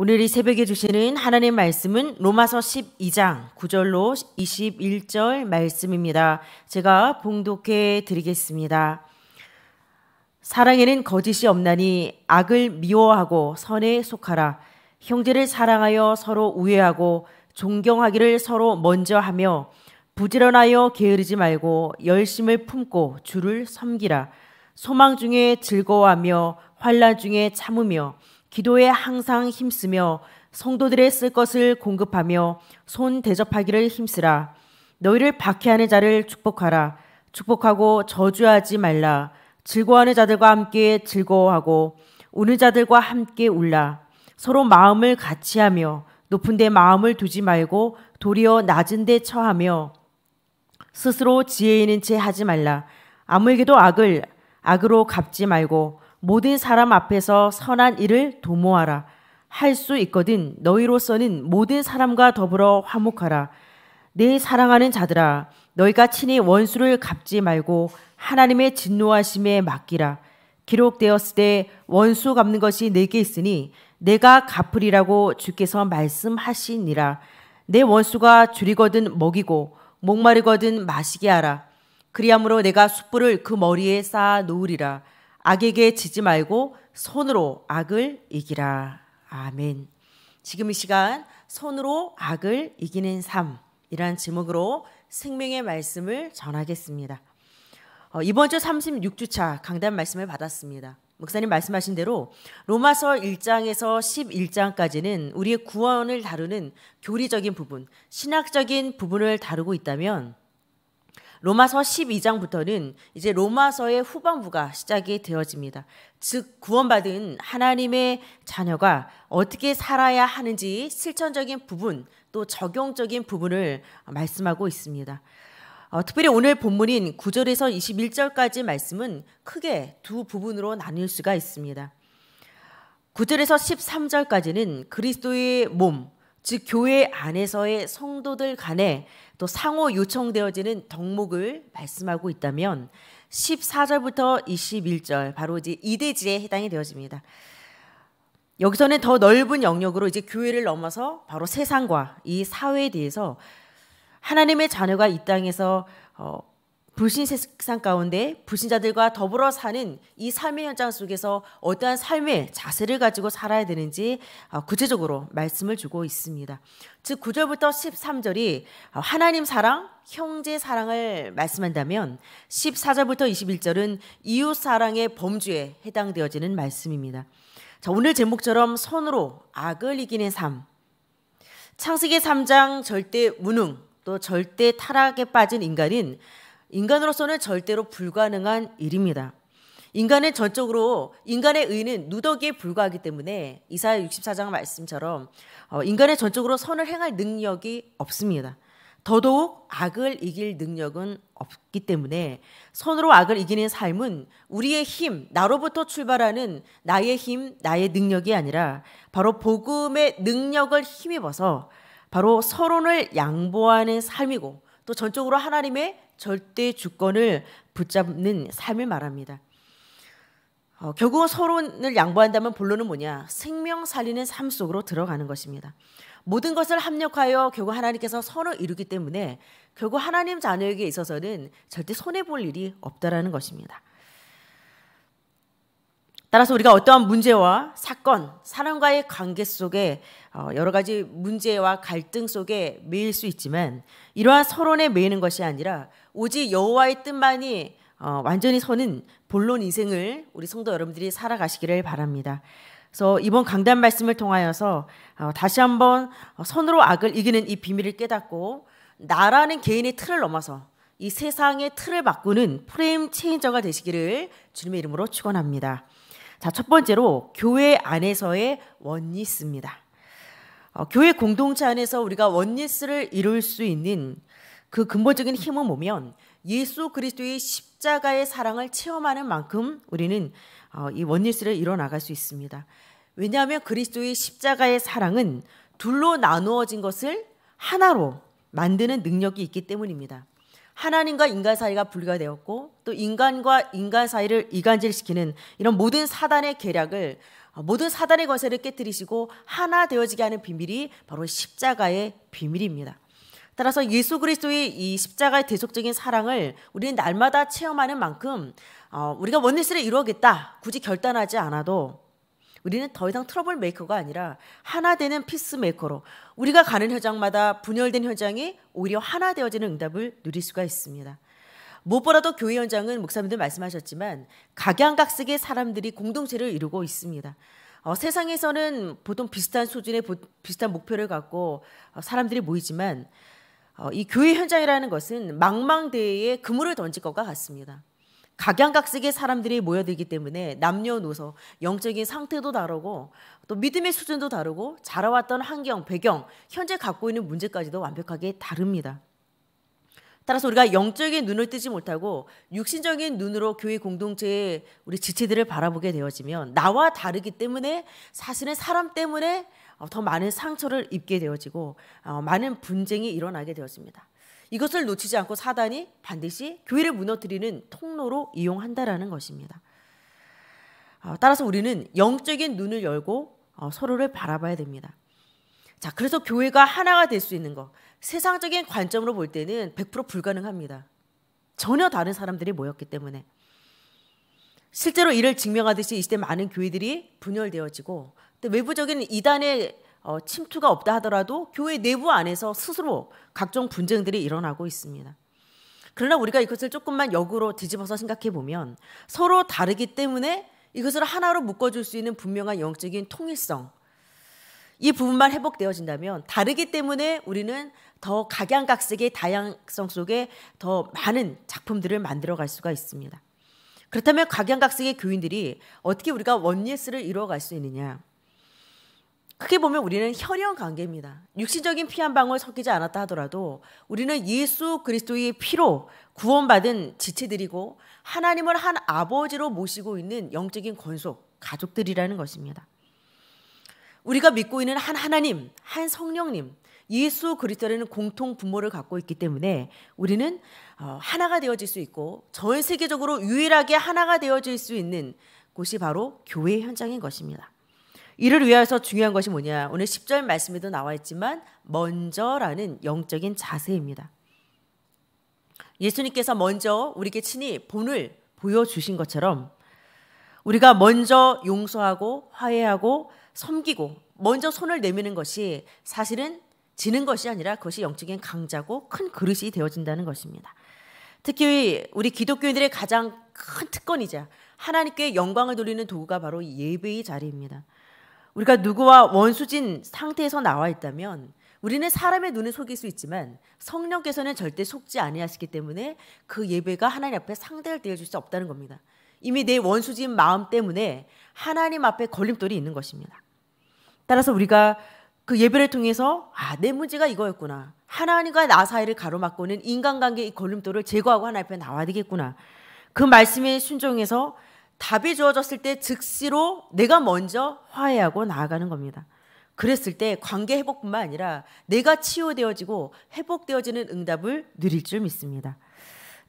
오늘 이 새벽에 주시는 하나님 말씀은 로마서 12장 9절로 21절 말씀입니다. 제가 봉독해 드리겠습니다. 사랑에는 거짓이 없나니 악을 미워하고 선에 속하라. 형제를 사랑하여 서로 우애하고 존경하기를 서로 먼저 하며 부지런하여 게으르지 말고 열심을 품고 주를 섬기라. 소망 중에 즐거워하며 환란 중에 참으며 기도에 항상 힘쓰며 성도들의 쓸 것을 공급하며 손 대접하기를 힘쓰라. 너희를 박해하는 자를 축복하라. 축복하고 저주하지 말라. 즐거워하는 자들과 함께 즐거워하고 우는 자들과 함께 울라. 서로 마음을 같이 하며 높은 데 마음을 두지 말고 도리어 낮은 데 처하며 스스로 지혜 있는 채 하지 말라. 아무에게도 악을 악으로 갚지 말고 모든 사람 앞에서 선한 일을 도모하라. 할 수 있거든 너희로서는 모든 사람과 더불어 화목하라. 내 사랑하는 자들아, 너희가 친히 원수를 갚지 말고 하나님의 진노하심에 맡기라. 기록되었을때 원수 갚는 것이 내게 있으니 내가 갚으리라고 주께서 말씀하시니라. 내 원수가 줄이거든 먹이고 목마르거든 마시게 하라. 그리함으로 내가 숯불을 그 머리에 쌓아 놓으리라. 악에게 지지 말고 손으로 악을 이기라. 아멘. 지금 이 시간 손으로 악을 이기는 삶이란 제목으로 생명의 말씀을 전하겠습니다. 어, 이번 주 36주차 강단 말씀을 받았습니다. 목사님 말씀하신 대로 로마서 1장에서 11장까지는 우리의 구원을 다루는 교리적인 부분, 신학적인 부분을 다루고 있다면 로마서 12장부터는 이제 로마서의 후반부가 시작이 되어집니다. 즉 구원받은 하나님의 자녀가 어떻게 살아야 하는지 실천적인 부분 또 적용적인 부분을 말씀하고 있습니다. 어, 특별히 오늘 본문인 9절에서 21절까지 말씀은 크게 두 부분으로 나눌 수가 있습니다. 9절에서 13절까지는 그리스도의 몸, 즉 교회 안에서의 성도들 간에 또 상호 요청되어지는 덕목을 말씀하고 있다면 14절부터 21절 바로 이제 이대지에 해당이 되어집니다. 여기서는 더 넓은 영역으로 이제 교회를 넘어서 바로 세상과 이 사회에 대해서 하나님의 자녀가 이 땅에서 어, 불신 세상 가운데 불신자들과 더불어 사는 이 삶의 현장 속에서 어떠한 삶의 자세를 가지고 살아야 되는지 어, 구체적으로 말씀을 주고 있습니다. 즉 9절부터 13절이 어, 하나님 사랑, 형제 사랑을 말씀한다면 14절부터 21절은 이웃 사랑의 범주에 해당되어지는 말씀입니다. 자, 오늘 제목처럼 선으로 악을 이기는 삶. 창세기 3장 절대 무능 또 절대 타락에 빠진 인간은 인간으로서는 절대로 불가능한 일입니다. 인간은 전적으로 인간의 의는 누더기에 불과하기 때문에 이사야 64장 말씀처럼 어, 인간의 전적으로 선을 행할 능력이 없습니다. 더더욱 악을 이길 능력은 없기 때문에 선으로 악을 이기는 삶은 우리의 힘, 나로부터 출발하는 나의 힘, 나의 능력이 아니라 바로 복음의 능력을 힘입어서 바로 서론을 양보하는 삶이고 또 전적으로 하나님의 절대 주권을 붙잡는 삶을 말합니다. 어, 결국 서론을 양보한다면 본론은 뭐냐? 생명 살리는 삶 속으로 들어가는 것입니다. 모든 것을 합력하여 결국 하나님께서 선을 이루기 때문에 결국 하나님 자녀에게 있어서는 절대 손해 볼 일이 없다라는 것입니다. 따라서 우리가 어떠한 문제와 사건, 사람과의 관계 속에 어, 여러 가지 문제와 갈등 속에 매일 수 있지만 이러한 서론에 매이는 것이 아니라 오직 여호와의 뜻만이 어, 완전히 서는 본론 인생을 우리 성도 여러분들이 살아가시기를 바랍니다. 그래서 이번 강단 말씀을 통하여서 어, 다시 한번 선으로 악을 이기는 이 비밀을 깨닫고 나라는 개인의 틀을 넘어서 이 세상의 틀을 바꾸는 프레임 체인저가 되시기를 주님의 이름으로 축원합니다. 자, 첫 번째로 교회 안에서의 원리스입니다. 어, 교회 공동체 안에서 우리가 원리스를 이룰 수 있는 그 근본적인 힘은 뭐면 예수 그리스도의 십자가의 사랑을 체험하는 만큼 우리는 어, 이 원리스를 이어나갈수 있습니다. 왜냐하면 그리스도의 십자가의 사랑은 둘로 나누어진 것을 하나로 만드는 능력이 있기 때문입니다. 하나님과 인간 사이가 분리가 되었고 또 인간과 인간 사이를 이간질시키는 이런 모든 사단의 계략을 어, 모든 사단의 권세를 깨뜨리시고 하나 되어지게 하는 비밀이 바로 십자가의 비밀입니다. 따라서 예수 그리스도의 이 십자가의 대속적인 사랑을 우리는 날마다 체험하는 만큼 어, 우리가 원리스를 이루겠다 굳이 결단하지 않아도 우리는 더 이상 트러블 메이커가 아니라 하나 되는 피스 메이커로 우리가 가는 현장마다 분열된 현장이 오히려 하나 되어지는 응답을 누릴 수가 있습니다. 무엇보다도 교회 현장은 목사님들 말씀하셨지만 각양각색의 사람들이 공동체를 이루고 있습니다. 어, 세상에서는 보통 비슷한 수준의 보, 비슷한 목표를 갖고 어, 사람들이 모이지만 어, 이 교회 현장이라는 것은 망망대해에 그물을 던질 것과 같습니다. 각양각색의 사람들이 모여들기 때문에 남녀노소 영적인 상태도 다르고 또 믿음의 수준도 다르고 자라왔던 환경, 배경, 현재 갖고 있는 문제까지도 완벽하게 다릅니다. 따라서 우리가 영적인 눈을 뜨지 못하고 육신적인 눈으로 교회 공동체의 우리 지체들을 바라보게 되어지면 나와 다르기 때문에 사실은 사람 때문에 어, 더 많은 상처를 입게 되어지고 어, 많은 분쟁이 일어나게 되었습니다. 이것을 놓치지 않고 사단이 반드시 교회를 무너뜨리는 통로로 이용한다라는 것입니다. 어, 따라서 우리는 영적인 눈을 열고 서로를 바라봐야 됩니다. 자, 그래서 교회가 하나가 될 수 있는 것. 세상적인 관점으로 볼 때는 100% 불가능합니다. 전혀 다른 사람들이 모였기 때문에. 실제로 이를 증명하듯이 이 시대 많은 교회들이 분열되어지고 외부적인 이단의 어, 침투가 없다 하더라도 교회 내부 안에서 스스로 각종 분쟁들이 일어나고 있습니다. 그러나 우리가 이것을 조금만 역으로 뒤집어서 생각해 보면 서로 다르기 때문에 이것을 하나로 묶어줄 수 있는 분명한 영적인 통일성 이 부분만 회복되어진다면 다르기 때문에 우리는 더 각양각색의 다양성 속에 더 많은 작품들을 만들어갈 수가 있습니다. 그렇다면 각양각색의 교인들이 어떻게 우리가 원예스를 이루어갈 수 있느냐? 크게 보면 우리는 혈연 관계입니다. 육신적인 피 한 방울 섞이지 않았다 하더라도 우리는 예수 그리스도의 피로 구원받은 지체들이고 하나님을 한 아버지로 모시고 있는 영적인 권속, 가족들이라는 것입니다. 우리가 믿고 있는 한 하나님, 한 성령님, 예수 그리스도라는 공통 부모를 갖고 있기 때문에 우리는 어, 하나가 되어질 수 있고 전 세계적으로 유일하게 하나가 되어질 수 있는 곳이 바로 교회 현장인 것입니다. 이를 위해서 중요한 것이 뭐냐? 오늘 10절 말씀에도 나와 있지만 먼저라는 영적인 자세입니다. 예수님께서 먼저 우리에게 친히 본을 보여주신 것처럼 우리가 먼저 용서하고 화해하고 섬기고 먼저 손을 내미는 것이 사실은 지는 것이 아니라 그것이 영적인 강자고 큰 그릇이 되어진다는 것입니다. 특히 우리 기독교인들의 가장 큰 특권이자 하나님께 영광을 돌리는 도구가 바로 예배의 자리입니다. 우리가 누구와 원수진 상태에서 나와 있다면 우리는 사람의 눈을 속일 수 있지만 성령께서는 절대 속지 아니하시기 때문에 그 예배가 하나님 앞에 상대를 대어줄 수 없다는 겁니다. 이미 내 원수진 마음 때문에 하나님 앞에 걸림돌이 있는 것입니다. 따라서 우리가 그 예배를 통해서 아, 내 문제가 이거였구나. 하나님과 나 사이를 가로막고는 인간관계의 걸림돌을 제거하고 하나님 앞에 나와야 되겠구나. 그 말씀에 순종해서 답이 주어졌을 때 즉시로 내가 먼저 화해하고 나아가는 겁니다. 그랬을 때 관계 회복뿐만 아니라 내가 치유되어지고 회복되어지는 응답을 누릴 줄 믿습니다.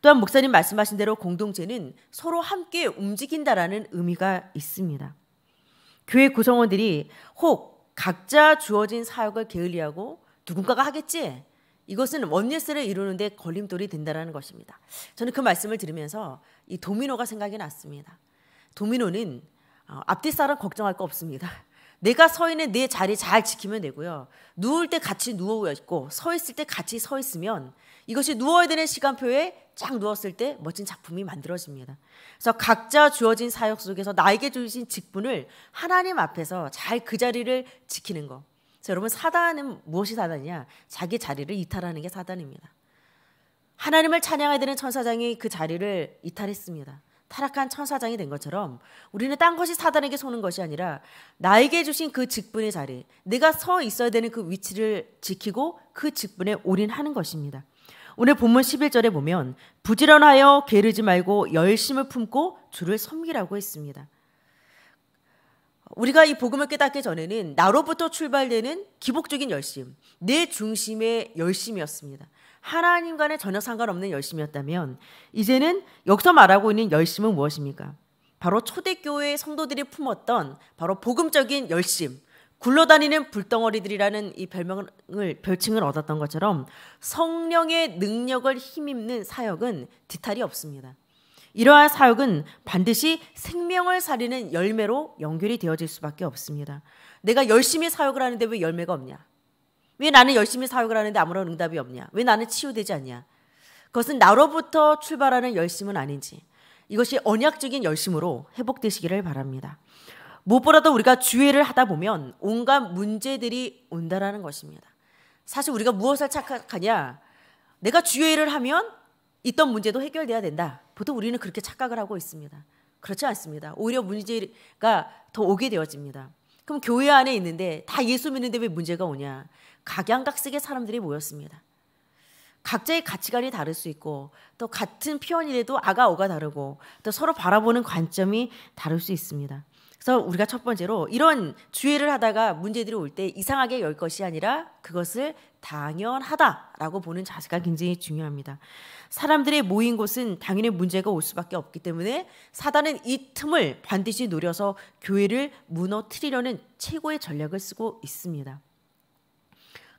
또한 목사님 말씀하신 대로 공동체는 서로 함께 움직인다라는 의미가 있습니다. 교회 구성원들이 혹 각자 주어진 사역을 게을리하고 누군가가 하겠지. 이것은 원예스를 이루는데 걸림돌이 된다는 것입니다. 저는 그 말씀을 들으면서 이 도미노가 생각이 났습니다. 도미노는 어, 앞뒤 사람 걱정할 거 없습니다. 내가 서 있는 내 자리 잘 지키면 되고요. 누울 때 같이 누워 있고 서 있을 때 같이 서 있으면 이것이 누워야 되는 시간표에 쫙 누웠을 때 멋진 작품이 만들어집니다. 그래서 각자 주어진 사역 속에서 나에게 주신 직분을 하나님 앞에서 잘 그 자리를 지키는 거. 여러분 사단은 무엇이 사단이냐? 자기 자리를 이탈하는 게 사단입니다. 하나님을 찬양해야 되는 천사장이 그 자리를 이탈했습니다. 타락한 천사장이 된 것처럼 우리는 딴 것이 사단에게 속는 것이 아니라 나에게 주신 그 직분의 자리, 내가 서 있어야 되는 그 위치를 지키고 그 직분에 올인하는 것입니다. 오늘 본문 11절에 보면 부지런하여 게르지 말고 열심을 품고 주를 섬기라고 했습니다. 우리가 이 복음을 깨닫기 전에는 나로부터 출발되는 기복적인 열심, 내 중심의 열심이었습니다. 하나님과는 전혀 상관없는 열심이었다면 이제는 여기서 말하고 있는 열심은 무엇입니까? 바로 초대교회 성도들이 품었던 바로 복음적인 열심, 굴러다니는 불덩어리들이라는 이 별명을 별칭을 얻었던 것처럼 성령의 능력을 힘입는 사역은 뒤탈이 없습니다. 이러한 사역은 반드시 생명을 살리는 열매로 연결이 되어질 수밖에 없습니다. 내가 열심히 사역을 하는데 왜 열매가 없냐? 왜 나는 열심히 사역을 하는데 아무런 응답이 없냐? 왜 나는 치유되지 않냐? 그것은 나로부터 출발하는 열심은 아닌지 이것이 언약적인 열심으로 회복되시기를 바랍니다. 무엇보다도 우리가 주의를 하다 보면 온갖 문제들이 온다라는 것입니다. 사실 우리가 무엇을 착각하냐? 내가 주의를 하면 있던 문제도 해결돼야 된다. 보통 우리는 그렇게 착각을 하고 있습니다. 그렇지 않습니다. 오히려 문제가 더 오게 되어집니다. 그럼 교회 안에 있는데 다 예수 믿는데 왜 문제가 오냐? 각양각색의 사람들이 모였습니다. 각자의 가치관이 다를 수 있고 또 같은 표현이라도 아가 오가 다르고 또 서로 바라보는 관점이 다를 수 있습니다. 그래서 우리가 첫 번째로 이런 주의를 하다가 문제들이 올 때 이상하게 열 것이 아니라 그것을 당연하다라고 보는 자세가 굉장히 중요합니다. 사람들의 모인 곳은 당연히 문제가 올 수밖에 없기 때문에 사단은 이 틈을 반드시 노려서 교회를 무너뜨리려는 최고의 전략을 쓰고 있습니다.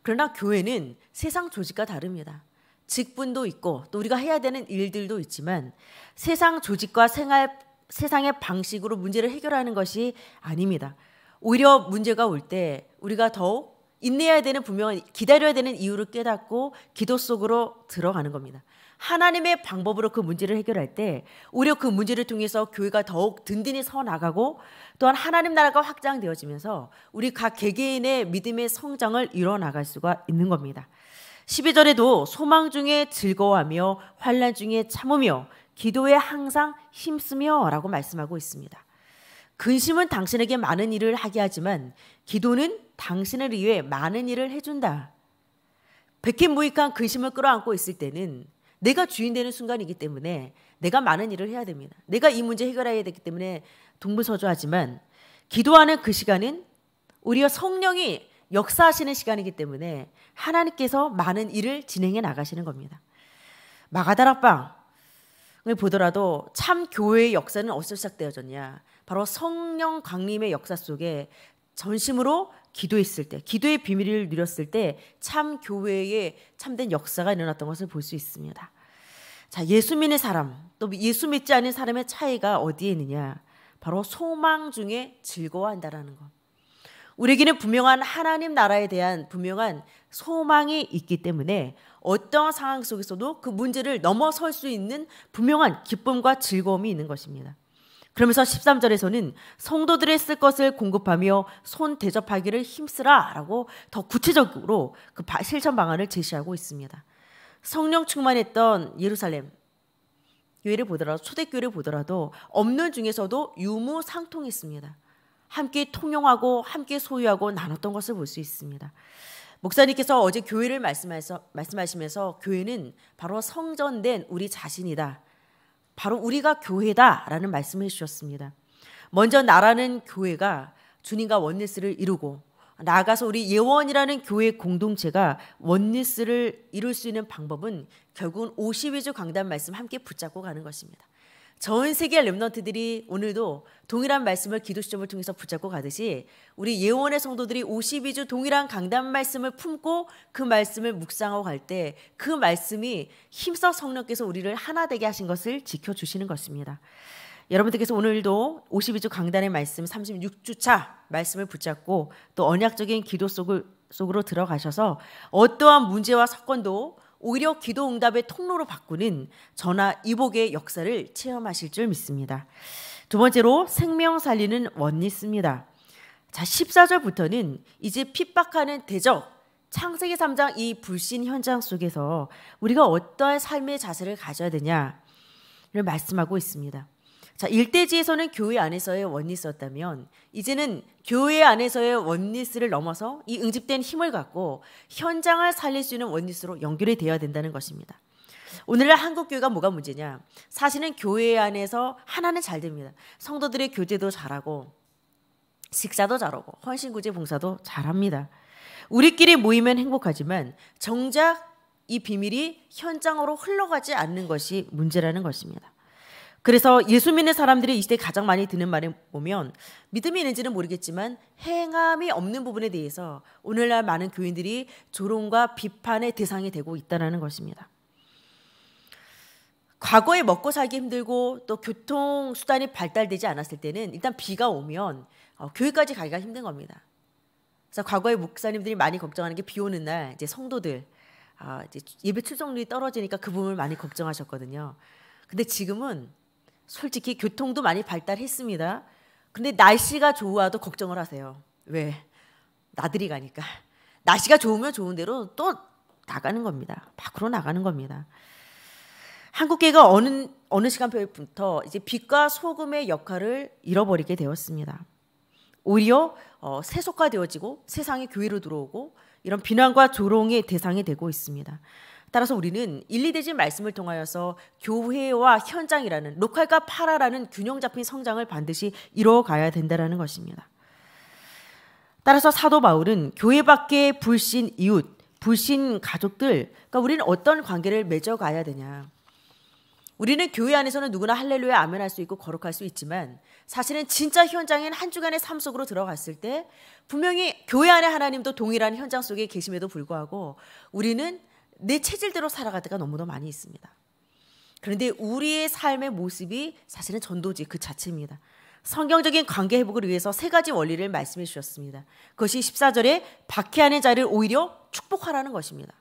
그러나 교회는 세상 조직과 다릅니다. 직분도 있고 또 우리가 해야 되는 일들도 있지만 세상 조직과 생활 세상의 방식으로 문제를 해결하는 것이 아닙니다. 오히려 문제가 올 때 우리가 더욱 인내해야 되는 분명 기다려야 되는 이유를 깨닫고 기도 속으로 들어가는 겁니다. 하나님의 방법으로 그 문제를 해결할 때 오히려 그 문제를 통해서 교회가 더욱 든든히 서 나가고 또한 하나님 나라가 확장되어지면서 우리 각 개개인의 믿음의 성장을 이뤄 나갈 수가 있는 겁니다. 12절에도 소망 중에 즐거워하며 환란 중에 참으며 기도에 항상 힘쓰며 라고 말씀하고 있습니다. 근심은 당신에게 많은 일을 하게 하지만 기도는 당신을 위해 많은 일을 해준다. 백해무익한 근심을 끌어안고 있을 때는 내가 주인 되는 순간이기 때문에 내가 많은 일을 해야 됩니다. 내가 이 문제 해결해야 되기 때문에 동부서주하지만 기도하는 그 시간은 오히려 성령이 역사하시는 시간이기 때문에 하나님께서 많은 일을 진행해 나가시는 겁니다. 마가다락방 보더라도 참 교회의 역사는 어디서 시작되어졌냐? 바로 성령 강림의 역사 속에 전심으로 기도했을 때, 기도의 비밀을 누렸을 때 참 교회의 참된 역사가 일어났던 것을 볼 수 있습니다. 자, 예수 믿는 사람, 또 예수 믿지 않은 사람의 차이가 어디에 있느냐? 바로 소망 중에 즐거워한다라는 것. 우리에게는 분명한 하나님 나라에 대한 분명한 소망이 있기 때문에 어떤 상황 속에서도 그 문제를 넘어설 수 있는 분명한 기쁨과 즐거움이 있는 것입니다. 그러면서 13절에서는 성도들의 쓸 것을 공급하며 손 대접하기를 힘쓰라 라고 더 구체적으로 그 실천 방안을 제시하고 있습니다. 성령 충만했던 예루살렘 교회를 보더라도 초대교회를 보더라도 없는 중에서도 유무상통했습니다. 함께 통용하고 함께 소유하고 나눴던 것을 볼 수 있습니다. 목사님께서 어제 교회를 말씀하셔, 말씀하시면서 교회는 바로 성전된 우리 자신이다. 바로 우리가 교회다라는 말씀을 해주셨습니다. 먼저 나라는 교회가 주님과 원리스를 이루고 나아가서 우리 예원이라는 교회 공동체가 원리스를 이룰 수 있는 방법은 결국은 52주 강단 말씀 함께 붙잡고 가는 것입니다. 전 세계 의 렘넌트들이 오늘도 동일한 말씀을 기도 시점을 통해서 붙잡고 가듯이 우리 예원의 성도들이 52주 동일한 강단 말씀을 품고 그 말씀을 묵상하고 갈 때 그 말씀이 힘써 성령께서 우리를 하나 되게 하신 것을 지켜 주시는 것입니다. 여러분들께서 오늘도 52주 강단의 말씀 36주차 말씀을 붙잡고 또 언약적인 기도 속을, 속으로 들어가셔서 어떠한 문제와 사건도 오히려 기도 응답의 통로로 바꾸는 전화 이복의 역사를 체험하실 줄 믿습니다. 두 번째로 생명 살리는 원리스입니다. 자, 14절부터는 이제 핍박하는 대적 창세기 3장 이 불신 현장 속에서 우리가 어떠한 삶의 자세를 가져야 되냐를 말씀하고 있습니다. 자, 일대지에서는 교회 안에서의 원리스였다면 이제는 교회 안에서의 원리스를 넘어서 이 응집된 힘을 갖고 현장을 살릴 수 있는 원리스로 연결이 되어야 된다는 것입니다. 오늘날 한국 교회가 뭐가 문제냐? 사실은 교회 안에서 하나는 잘 됩니다. 성도들의 교제도 잘하고 식사도 잘하고 헌신구제 봉사도 잘합니다. 우리끼리 모이면 행복하지만 정작 이 비밀이 현장으로 흘러가지 않는 것이 문제라는 것입니다. 그래서 예수 믿는 사람들이 이 시대에 가장 많이 드는 말에 보면 믿음이 있는지는 모르겠지만 행함이 없는 부분에 대해서 오늘날 많은 교인들이 조롱과 비판의 대상이 되고 있다는 것입니다. 과거에 먹고 살기 힘들고 또 교통수단이 발달되지 않았을 때는 일단 비가 오면 어, 교회까지 가기가 힘든 겁니다. 그래서 과거에 목사님들이 많이 걱정하는 게 비 오는 날 이제 성도들 아, 이제 예배 출석률이 떨어지니까 그 부분을 많이 걱정하셨거든요. 근데 지금은 솔직히 교통도 많이 발달했습니다. 근데 날씨가 좋아도 걱정을 하세요. 왜? 나들이 가니까. 날씨가 좋으면 좋은 대로 또 나가는 겁니다. 밖으로 나가는 겁니다. 한국계가 어느 어느 시간표부터 이제 빛과 소금의 역할을 잃어버리게 되었습니다. 오히려 어, 세속화되어지고 세상의 교회로 들어오고 이런 비난과 조롱의 대상이 되고 있습니다. 따라서 우리는 일리대지 말씀을 통하여서 교회와 현장이라는 로컬과 파라라는 균형 잡힌 성장을 반드시 이뤄가야 된다는 것입니다. 따라서 사도 바울은 교회 밖에 불신 이웃, 불신 가족들, 그러니까 우리는 어떤 관계를 맺어가야 되냐. 우리는 교회 안에서는 누구나 할렐루야 아멘할 수 있고 거룩할 수 있지만 사실은 진짜 현장인 한 주간의 삶 속으로 들어갔을 때 분명히 교회 안에 하나님도 동일한 현장 속에 계심에도 불구하고 우리는 내 체질대로 살아갈때가 너무나 많이 있습니다. 그런데 우리의 삶의 모습이 사실은 전도지 그 자체입니다. 성경적인 관계 회복을 위해서 세 가지 원리를 말씀해 주셨습니다. 그것이 14절에 박해하는 자를 오히려 축복하라는 것입니다.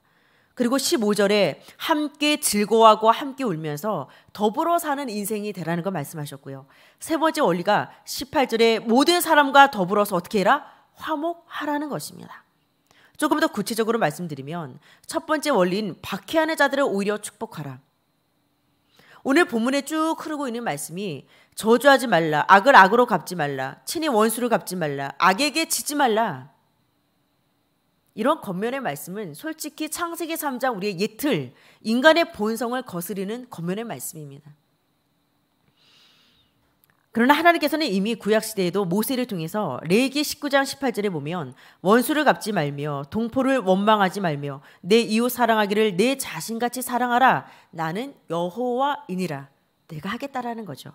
그리고 15절에 함께 즐거워하고 함께 울면서 더불어 사는 인생이 되라는 걸 말씀하셨고요. 세 번째 원리가 18절에 모든 사람과 더불어서 어떻게 해라? 화목하라는 것입니다. 조금 더 구체적으로 말씀드리면 첫 번째 원리인 박해하는 자들을 오히려 축복하라. 오늘 본문에 쭉 흐르고 있는 말씀이 저주하지 말라, 악을 악으로 갚지 말라, 친히 원수를 갚지 말라, 악에게 지지 말라. 이런 겉면의 말씀은 솔직히 창세기 3장 우리의 예틀, 인간의 본성을 거스리는 겉면의 말씀입니다. 그러나 하나님께서는 이미 구약 시대에도 모세를 통해서 레기 이 19장 18절에 보면 원수를 갚지 말며 동포를 원망하지 말며 내 이웃 사랑하기를 내 자신같이 사랑하라 나는 여호와이니라 내가 하겠다라는 거죠.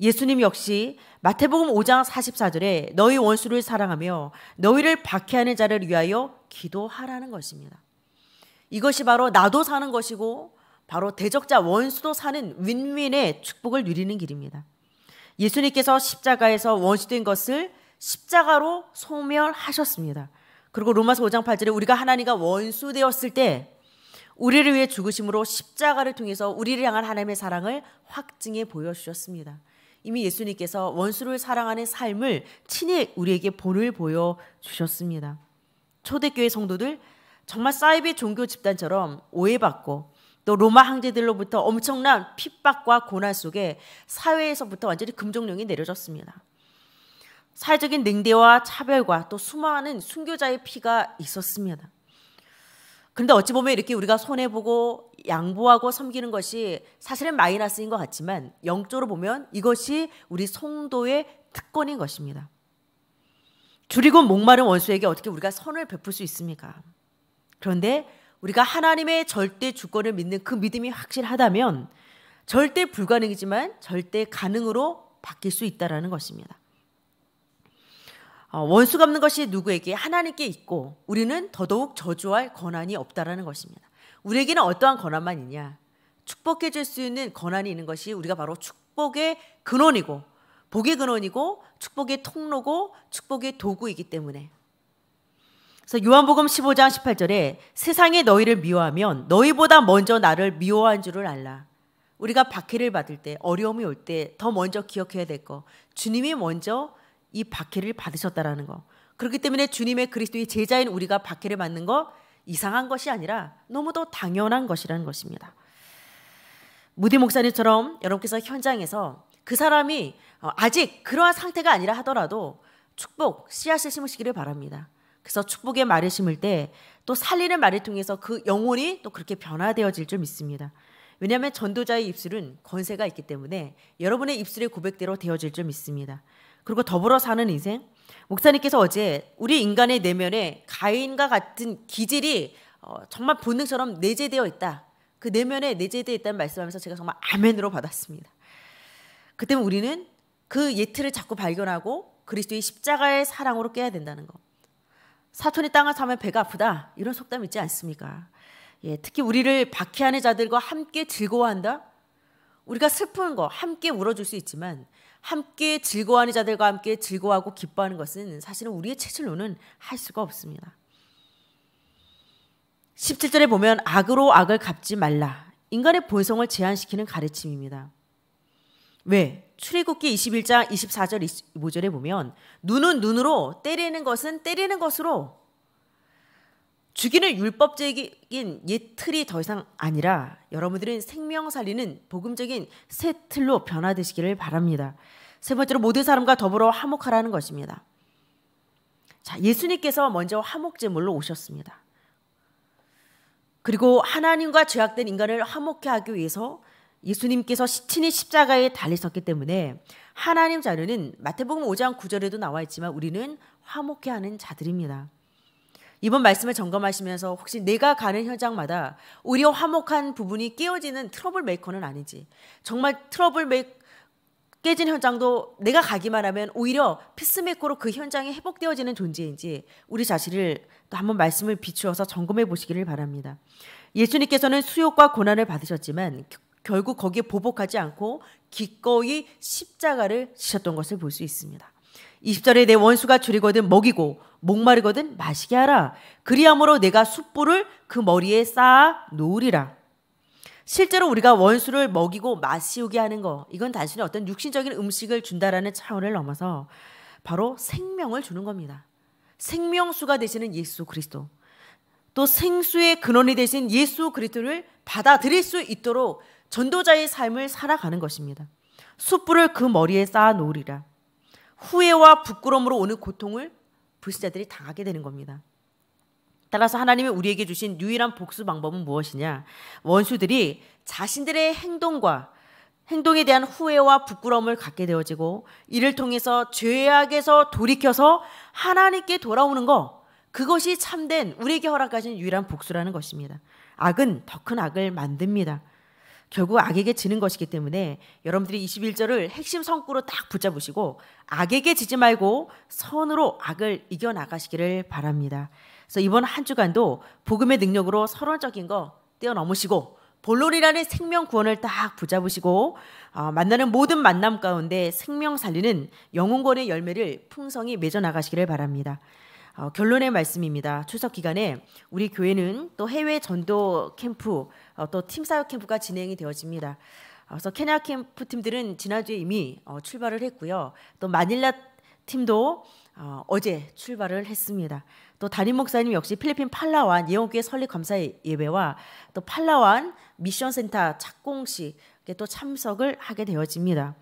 예수님 역시 마태복음 5장 44절에 너희 원수를 사랑하며 너희를 박해하는 자를 위하여 기도하라는 것입니다. 이것이 바로 나도 사는 것이고 바로 대적자 원수도 사는 윈윈의 축복을 누리는 길입니다. 예수님께서 십자가에서 원수된 것을 십자가로 소멸하셨습니다. 그리고 로마서 5장 8절에 우리가 하나님과 원수되었을 때 우리를 위해 죽으심으로 십자가를 통해서 우리를 향한 하나님의 사랑을 확증해 보여주셨습니다. 이미 예수님께서 원수를 사랑하는 삶을 친히 우리에게 본을 보여주셨습니다. 초대교회 성도들 정말 사이비 종교 집단처럼 오해받고 또 로마 황제들로부터 엄청난 핍박과 고난 속에 사회에서부터 완전히 금종령이 내려졌습니다. 사회적인 냉대와 차별과 또 수많은 순교자의 피가 있었습니다. 근데 어찌 보면 이렇게 우리가 손해보고 양보하고 섬기는 것이 사실은 마이너스인 것 같지만 영적으로 보면 이것이 우리 성도의 특권인 것입니다. 줄이고 목마른 원수에게 어떻게 우리가 선을 베풀 수 있습니까? 그런데 우리가 하나님의 절대 주권을 믿는 그 믿음이 확실하다면 절대 불가능이지만 절대 가능으로 바뀔 수 있다라는 것입니다. 어, 원수 갚는 것이 누구에게 하나님께 있고 우리는 더더욱 저주할 권한이 없다라는 것입니다. 우리에게는 어떠한 권한만 있냐? 축복해 줄 수 있는 권한이 있는 것이 우리가 바로 축복의 근원이고 복의 근원이고 축복의 통로고 축복의 도구이기 때문에 그래서 요한복음 15장 18절에 세상이 너희를 미워하면 너희보다 먼저 나를 미워한 줄을 알라. 우리가 박해를 받을 때 어려움이 올 때 더 먼저 기억해야 될 거. 주님이 먼저 이 박해를 받으셨다라는 거. 그렇기 때문에 주님의 그리스도의 제자인 우리가 박해를 받는 거 이상한 것이 아니라 너무도 당연한 것이라는 것입니다. 무디 목사님처럼 여러분께서 현장에서 그 사람이 어, 아직 그러한 상태가 아니라 하더라도 축복 씨앗을 심으시기를 바랍니다. 그래서 축복의 말을 심을 때 또 살리는 말을 통해서 그 영혼이 또 그렇게 변화되어질 줄 믿습니다. 왜냐하면 전도자의 입술은 권세가 있기 때문에 여러분의 입술의 고백대로 되어질 줄 믿습니다. 그리고 더불어 사는 인생 목사님께서 어제 우리 인간의 내면에 가인과 같은 기질이 어, 정말 본능처럼 내재되어 있다. 그 내면에 내재되어 있다는 말씀하면서 제가 정말 아멘으로 받았습니다. 그때문 우리는 그 예트를 자꾸 발견하고 그리스도의 십자가의 사랑으로 깨야 된다는 것. 사촌이 땅을 사면 배가 아프다 이런 속담 있지 않습니까? 예, 특히 우리를 박해하는 자들과 함께 즐거워한다. 우리가 슬픈 거 함께 울어줄 수 있지만 함께 즐거워하는 자들과 함께 즐거워하고 기뻐하는 것은 사실은 우리의 체질로는 할 수가 없습니다. 17절에 보면 악으로 악을 갚지 말라. 인간의 본성을 제한시키는 가르침입니다. 왜? 출애굽기 21장 24절 25절에 보면 눈은 눈으로 때리는 것은 때리는 것으로 죽이는 율법적인 옛 틀이 더 이상 아니라 여러분들은 생명 살리는 복음적인 새 틀로 변화되시기를 바랍니다. 세 번째로 모든 사람과 더불어 화목하라는 것입니다. 자, 예수님께서 먼저 화목제물로 오셨습니다. 그리고 하나님과 죄악된 인간을 화목케 하기 위해서 예수님께서 시 친히 십자가에 달리셨기 때문에 하나님 자녀는 마태복음 5장 9절에도 나와 있지만 우리는 화목해 하는 자들입니다. 이번 말씀을 점검하시면서 혹시 내가 가는 현장마다 오히려 화목한 부분이 깨어지는 트러블 메이커는 아닌지 정말 트러블 메 깨진 현장도 내가 가기만 하면 오히려 피스메이커로 그 현장이 회복되어지는 존재인지 우리 자신을 또 한번 말씀을 비추어서 점검해 보시기를 바랍니다. 예수님께서는 수욕과 고난을 받으셨지만 결국 거기에 보복하지 않고 기꺼이 십자가를 지셨던 것을 볼 수 있습니다. 20절에 내 원수가 줄이거든 먹이고 목마르거든 마시게 하라. 그리함으로 내가 숯불을 그 머리에 쌓아 놓으리라. 실제로 우리가 원수를 먹이고 마시우게 하는 거 이건 단순히 어떤 육신적인 음식을 준다라는 차원을 넘어서 바로 생명을 주는 겁니다. 생명수가 되시는 예수 그리스도 또 생수의 근원이 되신 예수 그리스도를 받아들일 수 있도록 전도자의 삶을 살아가는 것입니다. 숯불을 그 머리에 쌓아 놓으리라. 후회와 부끄러움으로 오는 고통을 불신자들이 당하게 되는 겁니다. 따라서 하나님이 우리에게 주신 유일한 복수 방법은 무엇이냐? 원수들이 자신들의 행동과 행동에 대한 후회와 부끄러움을 갖게 되어지고 이를 통해서 죄악에서 돌이켜서 하나님께 돌아오는 것 그것이 참된 우리에게 허락하신 유일한 복수라는 것입니다. 악은 더 큰 악을 만듭니다. 결국 악에게 지는 것이기 때문에 여러분들이 21절을 핵심 성구로 딱 붙잡으시고 악에게 지지 말고 선으로 악을 이겨나가시기를 바랍니다. 그래서 이번 한 주간도 복음의 능력으로 서론적인 거 뛰어넘으시고 본론이라는 생명 구원을 딱 붙잡으시고 어, 만나는 모든 만남 가운데 생명 살리는 영혼권의 열매를 풍성히 맺어 나가시기를 바랍니다. 어, 결론의 말씀입니다. 추석 기간에 우리 교회는 또 해외 전도 캠프 어, 또 팀사역 캠프가 진행이 되어집니다. 어, 그래서 케냐 캠프 팀들은 지난주에 이미 어, 출발을 했고요. 또 마닐라 팀도 어, 제 출발을 했습니다. 또 담임 목사님 역시 필리핀 팔라완 예원교회 설립 감사 예배와 또 팔라완 미션 센터 착공식 또 참석을 하게 되어집니다.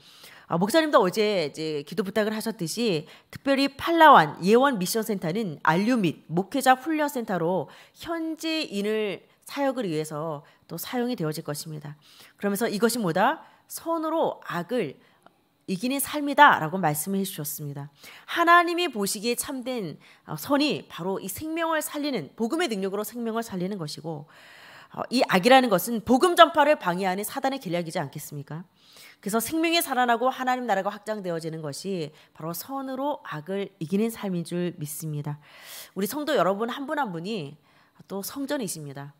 아, 목사님도 어제 이제 기도 부탁을 하셨듯이 특별히 팔라완 예원 미션 센터는 알류및 목회자 훈련 센터로 현지인을 사역을 위해서 또 사용이 되어질 것입니다. 그러면서 이것이 뭐다? 선으로 악을 이기는 삶이다라고 말씀해 주셨습니다. 하나님이 보시기에 참된 어, 선이 바로 이 생명을 살리는 복음의 능력으로 생명을 살리는 것이고 어, 이 악이라는 것은 복음 전파를 방해하는 사단의 계략이지 않겠습니까? 그래서 생명이 살아나고 하나님 나라가 확장되어지는 것이 바로 선으로 악을 이기는 삶인 줄 믿습니다. 우리 성도 여러분 한 분한 한 분이 또 성전이십니다.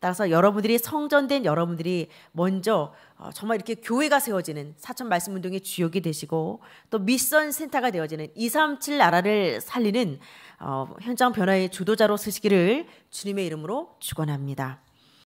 따라서 여러분들이 성전된 여러분들이 먼저 어, 정말 이렇게 교회가 세워지는 사천 말씀 운동의 주역이 되시고 또 미션 센터가 되어지는 237 나라를 살리는 어, 현장 변화의 주도자로 쓰시기를 주님의 이름으로 축원합니다.